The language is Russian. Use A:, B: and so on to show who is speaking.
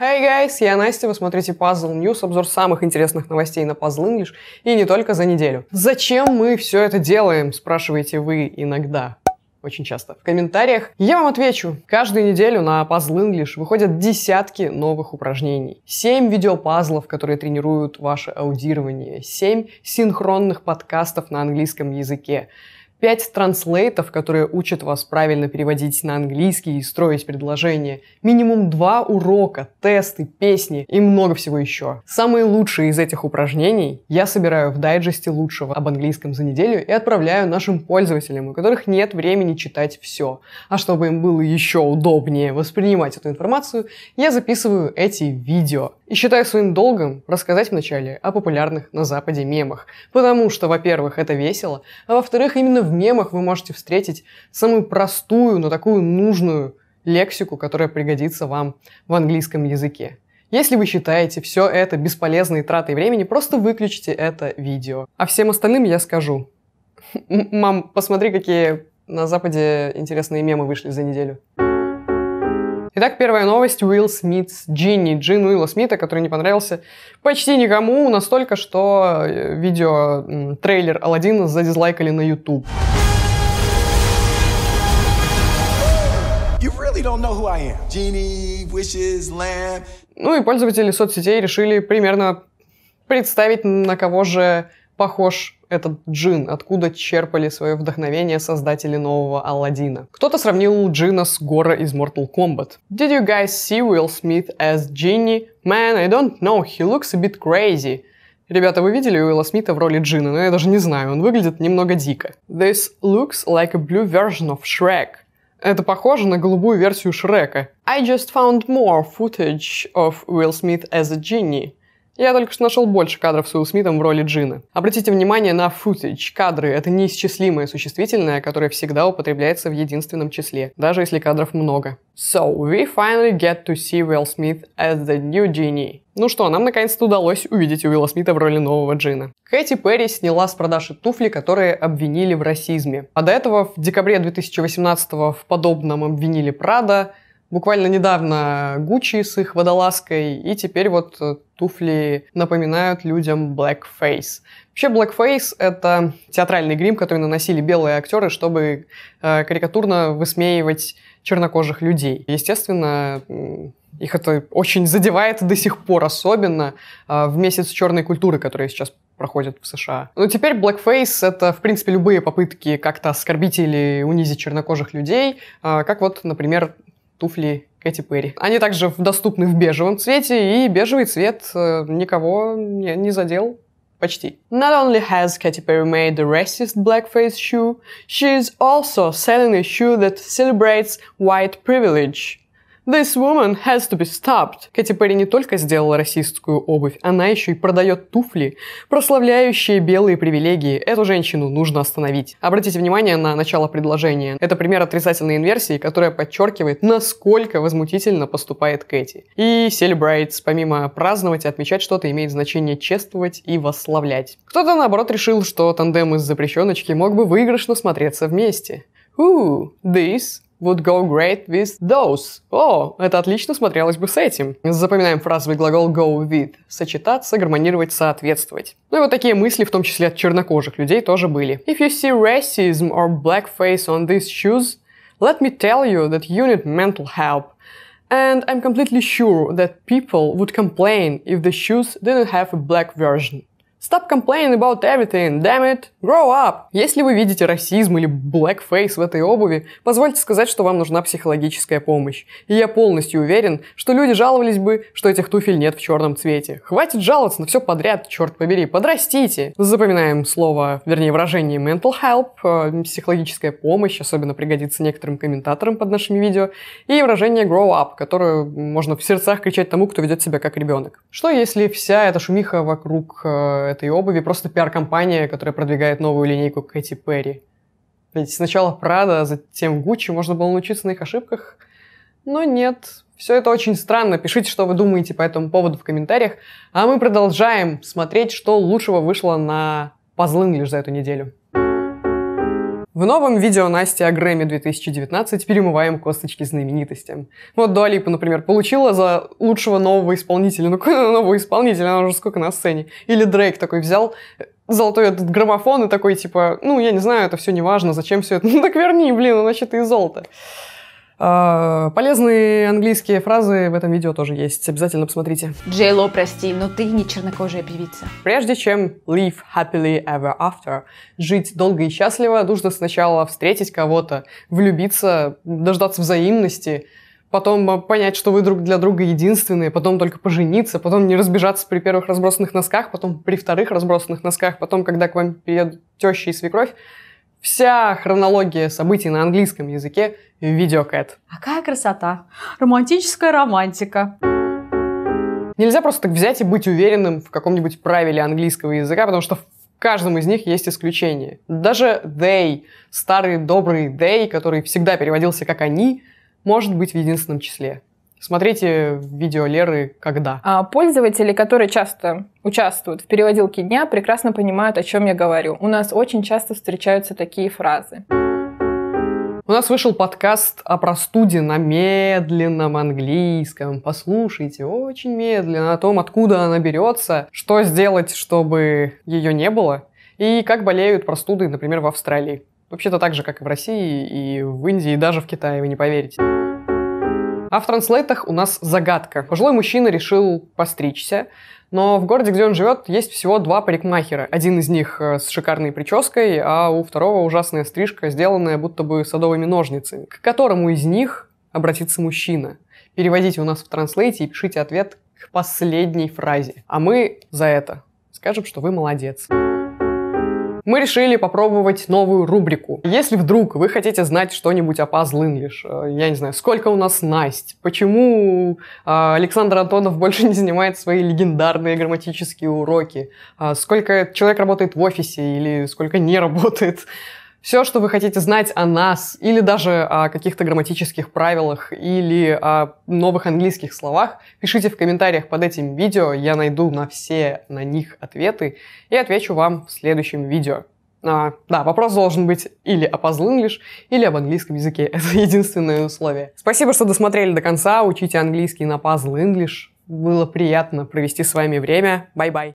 A: Hey guys, я Настя, вы смотрите Puzzle News, обзор самых интересных новостей на Puzzle English и не только за неделю. Зачем мы все это делаем, спрашиваете вы иногда очень часто, в комментариях. Я вам отвечу. Каждую неделю на Puzzle English выходят десятки новых упражнений. семь видеопазлов, которые тренируют ваше аудирование. семь синхронных подкастов на английском языке. Пять транслейтов, которые учат вас правильно переводить на английский и строить предложения, минимум два урока, тесты, песни и много всего еще. Самые лучшие из этих упражнений я собираю в дайджесте лучшего об английском за неделю и отправляю нашим пользователям, у которых нет времени читать все. А чтобы им было еще удобнее воспринимать эту информацию, я записываю эти видео. И считаю своим долгом рассказать вначале о популярных на Западе мемах. Потому что, во-первых, это весело, а во-вторых, именно в мемах вы можете встретить самую простую, но такую нужную лексику, которая пригодится вам в английском языке. Если вы считаете все это бесполезной тратой времени, просто выключите это видео. А всем остальным я скажу. Мам, посмотри, какие на Западе интересные мемы вышли за неделю. Итак, первая новость. Уилл Смит с Джинни. Джин Уилла Смита, который не понравился почти никому, настолько, что э, видео, трейлер Алладина задизлайкали на YouTube. ну и пользователи соцсетей решили примерно представить, на кого же похож этот джин, откуда черпали свое вдохновение создатели нового Алладина. Кто-то сравнил джина с Гора из Mortal Kombat. Did you guys see Will Smith as Genie? Man, I don't know, he looks a bit crazy. Ребята, вы видели Уилла Смита в роли Джина, но ну, я даже не знаю, он выглядит немного дико. This looks like a blue version of Shrek. Это похоже на голубую версию Шрека. I just found more footage of Will Smith as a genie. Я только что нашел больше кадров с Уилл Смитом в роли Джина. Обратите внимание на footage. Кадры — это неисчислимое существительное, которое всегда употребляется в единственном числе, даже если кадров много. So, we finally get to see Will Smith as the new genie. Ну что, нам наконец-то удалось увидеть Уилла Смита в роли нового Джина. Кэти Перри сняла с продажи туфли, которые обвинили в расизме. А до этого в декабре 2018 в подобном обвинили Прада, Буквально недавно Гуччи с их водолазкой, и теперь вот э, туфли напоминают людям blackface. Вообще blackface — это театральный грим, который наносили белые актеры, чтобы э, карикатурно высмеивать чернокожих людей. Естественно, их это очень задевает до сих пор, особенно э, в месяц черной культуры, который сейчас проходит в США. Но теперь blackface — это, в принципе, любые попытки как-то оскорбить или унизить чернокожих людей, э, как вот, например, туфли Кэти Перри. Они также доступны в бежевом цвете, и бежевый цвет никого не, не задел. Почти. Not only has Katy Perry made the racist blackface shoe, she is also selling a shoe that celebrates white privilege. This woman has to be stopped. Кэти Перри не только сделала расистскую обувь, она еще и продает туфли, прославляющие белые привилегии. Эту женщину нужно остановить. Обратите внимание на начало предложения. Это пример отрицательной инверсии, которая подчеркивает, насколько возмутительно поступает Кэти. И celebrates, помимо праздновать и отмечать что-то, имеет значение чествовать и восславлять. Кто-то, наоборот, решил, что тандем из запрещеночки мог бы выигрышно смотреться вместе. Ooh, this would go great with those. О, это отлично смотрелось бы с этим. Запоминаем фразовый глагол go with. Сочетаться, гармонировать, соответствовать. Ну и вот такие мысли, в том числе от чернокожих людей, тоже были. If you see racism or blackface on these shoes, let me tell you that you need mental help. And I'm completely sure that people would complain if the shoes didn't have a black version. Stop complaining about everything, damn it, grow up. Если вы видите расизм или blackface в этой обуви, позвольте сказать, что вам нужна психологическая помощь. И я полностью уверен, что люди жаловались бы, что этих туфель нет в черном цвете. Хватит жаловаться на все подряд, черт побери, подрастите. Запоминаем слово, вернее выражение mental help, э, психологическая помощь, особенно пригодится некоторым комментаторам под нашими видео, и выражение grow up, которое можно в сердцах кричать тому, кто ведет себя как ребенок. Что если вся эта шумиха вокруг э, этой обуви просто пиар-компания, которая продвигает новую линейку Кэти Перри. Ведь сначала Прада, а затем Гуччи, можно было научиться на их ошибках, но нет. Все это очень странно. Пишите, что вы думаете по этому поводу в комментариях. А мы продолжаем смотреть, что лучшего вышло на позлым лишь за эту неделю. В новом видео Насти о Грэмми 2019 перемываем косточки знаменитостям. Вот Дуа например, получила за лучшего нового исполнителя. Ну, нового исполнителя, она уже сколько на сцене. Или Дрейк такой взял э, золотой этот граммофон и такой, типа, ну, я не знаю, это все не важно, зачем все это? Ну, так верни, блин, значит ты и золото. А, полезные английские фразы в этом видео тоже есть. Обязательно посмотрите. Джей Ло, прости, но ты не чернокожая певица. Прежде чем live happily ever after, жить долго и счастливо, нужно сначала встретить кого-то, влюбиться, дождаться взаимности, потом а, понять, что вы друг для друга единственные, потом только пожениться, потом не разбежаться при первых разбросанных носках, потом при вторых разбросанных носках, потом, когда к вам приедут теща и свекровь, Вся хронология событий на английском языке в видеокэт. А какая красота! Романтическая романтика. Нельзя просто так взять и быть уверенным в каком-нибудь правиле английского языка, потому что в каждом из них есть исключение. Даже they, старый добрый they, который всегда переводился как они, может быть в единственном числе. Смотрите видео Леры «Когда». А пользователи, которые часто участвуют в переводилке дня, прекрасно понимают, о чем я говорю. У нас очень часто встречаются такие фразы. У нас вышел подкаст о простуде на медленном английском. Послушайте, очень медленно, о том, откуда она берется, что сделать, чтобы ее не было, и как болеют простуды, например, в Австралии. Вообще-то так же, как и в России, и в Индии, и даже в Китае, вы не поверите. А в транслейтах у нас загадка. Пожилой мужчина решил постричься, но в городе, где он живет, есть всего два парикмахера. Один из них э, с шикарной прической, а у второго ужасная стрижка, сделанная будто бы садовыми ножницами. К которому из них обратится мужчина? Переводите у нас в транслейте и пишите ответ к последней фразе. А мы за это скажем, что вы молодец. Молодец мы решили попробовать новую рубрику. Если вдруг вы хотите знать что-нибудь о Puzzle English, э, я не знаю, сколько у нас Насть, почему э, Александр Антонов больше не занимает свои легендарные грамматические уроки, э, сколько человек работает в офисе или сколько не работает, все, что вы хотите знать о нас, или даже о каких-то грамматических правилах, или о новых английских словах, пишите в комментариях под этим видео, я найду на все на них ответы и отвечу вам в следующем видео. А, да, вопрос должен быть или о Puzzle или об английском языке. Это единственное условие. Спасибо, что досмотрели до конца. Учите английский на Puzzle English. Было приятно провести с вами время. Бай-бай.